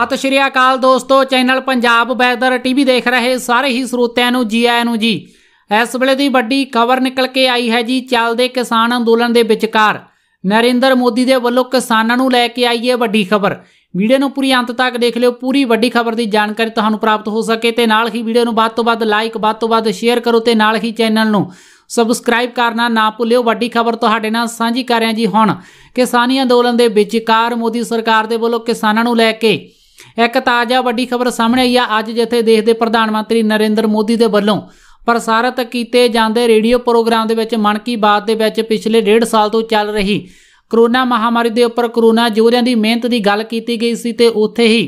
ਸਤਿ ਸ਼੍ਰੀ ਅਕਾਲ ਦੋਸਤੋ channel Punjab weather TV ਦੇਖ ਰਹੇ ਸਾਰੇ ਹੀ ਸਰੋਤਿਆਂ ਨੂੰ ਜੀ ਆਇਆਂ ਨੂੰ ਜੀ ਇਸ ਵੇਲੇ ਦੀ ਵੱਡੀ ਖਬਰ ਨਿਕਲ ਕੇ ਆਈ ਹੈ ਜੀ ਚੱਲਦੇ ਕਿਸਾਨ ਅੰਦੋਲਨ ਦੇ ਵਿਚਕਾਰ ਨਰਿੰਦਰ ਮੋਦੀ ਦੇ ਵੱਲੋਂ ਕਿਸਾਨਾਂ ਨੂੰ ਲੈ ਕੇ ਆਈ ਹੈ ਵੱਡੀ ਖਬਰ ਵੀਡੀਓ ਨੂੰ ਪੂਰੀ ਅੰਤ ਤੱਕ ਦੇਖ ਲਿਓ ਪੂਰੀ ਵੱਡੀ ਖਬਰ ਦੀ ਜਾਣਕਾਰੀ ਤੁਹਾਨੂੰ ਪ੍ਰਾਪਤ ਹੋ ਸਕੇ ਤੇ ਨਾਲ ਹੀ ਵੀਡੀਓ ਨੂੰ ਵੱਧ ਤੋਂ ਵੱਧ ਲਾਈਕ ਵੱਧ ਤੋਂ ਵੱਧ ਸ਼ੇਅਰ ਕਰੋ ਤੇ ਨਾਲ ਹੀ ਚੈਨਲ ਨੂੰ ਸਬਸਕ੍ਰਾਈਬ ਕਰਨਾ ਨਾ ਭੁੱਲਿਓ ਵੱਡੀ ਖਬਰ ਤੁਹਾਡੇ ਨਾਲ ਸਾਂਝੀ ਕਰ ਰਿਹਾ ਜੀ ਹੁਣ ਕਿਸਾਨੀ ਅੰਦੋਲਨ ਦੇ ਵਿਚਕਾਰ ਮੋਦੀ ਸਰਕਾਰ ਦੇ ਵੱਲੋਂ ਕਿਸਾਨਾਂ ਨੂੰ ਲੈ ਕੇ ਇੱਕ ਤਾਜ਼ਾ ਵੱਡੀ ਖਬਰ ਸਾਹਮਣੇ ਆਈ ਆ ਅੱਜ ਜਿੱਥੇ ਦੇਸ਼ ਦੇ ਪ੍ਰਧਾਨ ਮੰਤਰੀ ਨਰਿੰਦਰ ਮੋਦੀ ਦੇ ਵੱਲੋਂ ਪ੍ਰਸਾਰਿਤ ਕੀਤੇ ਜਾਂਦੇ ਰੇਡੀਓ ਪ੍ਰੋਗਰਾਮ ਦੇ ਵਿੱਚ ਮਨ ਕੀ ਬਾਤ ਦੇ ਵਿੱਚ ਪਿਛਲੇ ਡੇਢ ਸਾਲ ਤੋਂ ਚੱਲ ਰਹੀ ਕਰੋਨਾ ਮਹਾਮਾਰੀ ਦੇ ਉੱਪਰ ਕਰੋਨਾ ਯੋਧਿਆਂ ਦੀ ਮਿਹਨਤ ਦੀ ਗੱਲ ਕੀਤੀ ਗਈ ਸੀ ਤੇ ਉੱਥੇ ਹੀ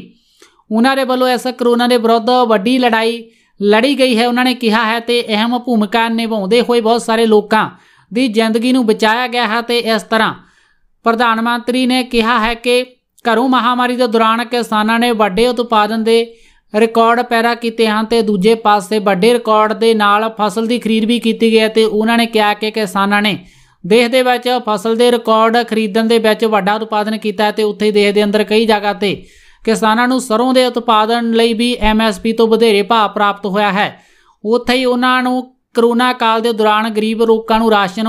ਉਹਨਾਂ ਦੇ ਵੱਲੋਂ ਐਸਾ ਕਰੋਨਾ ਦੇ ਵਿਰੁੱਧ ਵੱਡੀ ਲੜਾਈ ਲੜੀ ਗਈ ਹੈ ਉਹਨਾਂ ਨੇ ਕਿਹਾ ਹੈ ਤੇ ਅਹਿਮ ਭੂਮਿਕਾ ਨਿਭਾਉਂਦੇ ਹੋਏ ਬਹੁਤ ਸਾਰੇ ਲੋਕਾਂ ਦੀ ਜ਼ਿੰਦਗੀ ਨੂੰ ਬਚਾਇਆ ਗਿਆ ਹੈ ਤੇ ਇਸ ਤਰ੍ਹਾਂ ਪ੍ਰਧਾਨ ਮੰਤਰੀ ਨੇ ਕਿਹਾ ਹੈ ਕਿ ਘਰੋਂ ਮਹਾਮਾਰੀ ਦੇ ਦੌਰਾਨ ਕਿਸਾਨਾਂ ਨੇ ਵੱਡੇ ਉਤਪਾਦਨ ਦੇ ਰਿਕਾਰਡ ਪੈਰਾ ਕੀਤੇ ਹਨ ਤੇ ਦੂਜੇ ਪਾਸੇ ਵੱਡੇ ਰਿਕਾਰਡ ਦੇ ਨਾਲ ਫਸਲ ਦੀ ਖਰੀਦ ਵੀ ਕੀਤੀ ਗਈ ਤੇ ਉਹਨਾਂ ਨੇ ਕਿਹਾ ਕਿ ਕਿਸਾਨਾਂ ਨੇ ਦੇਸ਼ ਦੇ ਵਿੱਚ ਫਸਲ ਦੇ ਰਿਕਾਰਡ ਖਰੀਦਣ ਦੇ ਵਿੱਚ ਵੱਡਾ ਉਤਪਾਦਨ ਕੀਤਾ ਤੇ ਉੱਥੇ ਦੇਸ਼ ਦੇ ਅੰਦਰ ਕਈ ਜਗ੍ਹਾ ਤੇ ਕਿਸਾਨਾਂ ਨੂੰ ਸਰੋਂ ਦੇ ਉਤਪਾਦਨ ਲਈ ਵੀ ਐਮਐਸਪੀ ਤੋਂ ਵਧੇਰੇ ਭਾਅ ਪ੍ਰਾਪਤ ਹੋਇਆ ਹੈ ਉੱਥੇ ਹੀ ਉਹਨਾਂ ਨੂੰ ਕਰੋਨਾ ਕਾਲ ਦੇ ਦੌਰਾਨ ਗਰੀਬ ਲੋਕਾਂ ਨੂੰ ਰਾਸ਼ਨ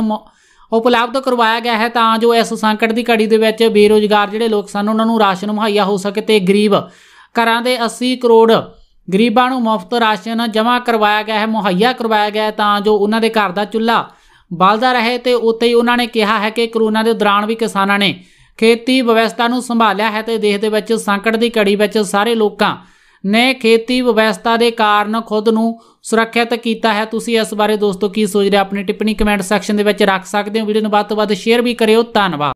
ਉਪਲਬਧ ਕਰਵਾਇਆ ਗਿਆ ਹੈ ਤਾਂ ਜੋ ਇਸ ਸੰਕਟ ਦੀ ਘੜੀ ਦੇ ਵਿੱਚ ਬੇਰੋਜ਼ਗਾਰ ਜਿਹੜੇ ਲੋਕ ਸਨ ਉਹਨਾਂ ਨੂੰ ਰਾਸ਼ਨ ਮੁਹੱਈਆ ਹੋ ਸਕੇ ਤੇ ਗਰੀਬ ਘਰਾਂ ਦੇ 80 ਕਰੋੜ ਗਰੀਬਾਂ ਨੂੰ ਮੁਫਤ ਰਾਸ਼ਨ ਜਮ੍ਹਾਂ ਕਰਵਾਇਆ ਗਿਆ ਹੈ ਮੁਹੱਈਆ ਕਰਵਾਇਆ ਗਿਆ ਤਾਂ ਜੋ ਉਹਨਾਂ ਦੇ ਘਰ ਦਾ ਚੁੱਲ੍ਹਾ ਬਲਦਾ ਰਹੇ ਤੇ ਉੱਥੇ ਹੀ ਉਹਨਾਂ ਨੇ ਕਿਹਾ ਹੈ ਕਿ ਕਰੋਨਾ ਦੇ ਦੌਰਾਨ ਵੀ ਕਿਸਾਨਾਂ ਨੇ ਖੇਤੀ ਵਿਵਸਥਾ ਨੂੰ ਸੰਭਾਲਿਆ ਹੈ ਤੇ ਦੇਸ਼ ਦੇ ਵਿੱਚ ਸੰਕਟ ਦੀ ਘੜੀ ਵਿੱਚ ਸਾਰੇ ਲੋਕਾਂ ਨੇ ਖੇਤੀ ਵਿਵਸਥਾ ਦੇ ਕਾਰਨ ਖੁਦ ਨੂੰ ਸੁਰੱਖਿਅਤ ਕੀਤਾ ਹੈ ਤੁਸੀਂ ਇਸ ਬਾਰੇ ਦੋਸਤੋ ਕੀ ਸੋਚਦੇ ਆਪਣੀ ਟਿੱਪਣੀ ਕਮੈਂਟ ਸੈਕਸ਼ਨ ਦੇ ਵਿੱਚ ਰੱਖ ਸਕਦੇ ਹੋ ਵੀਡੀਓ ਨੂੰ ਵੱਧ ਤੋਂ ਵੱਧ ਸ਼ੇਅਰ ਵੀ ਕਰਿਓ ਧੰਨਵਾਦ